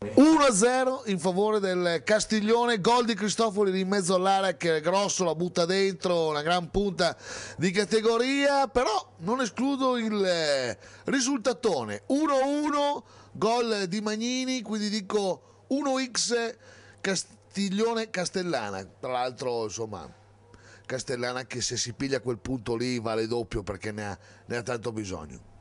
1-0 in favore del Castiglione, gol di Cristofori in mezzo all'area che è grosso, la butta dentro, una gran punta di categoria, però non escludo il eh, risultatone. 1-1, gol di Magnini, quindi dico 1x Castiglione Castellana, tra l'altro insomma Castellana che se si piglia quel punto lì vale doppio perché ne ha, ne ha tanto bisogno.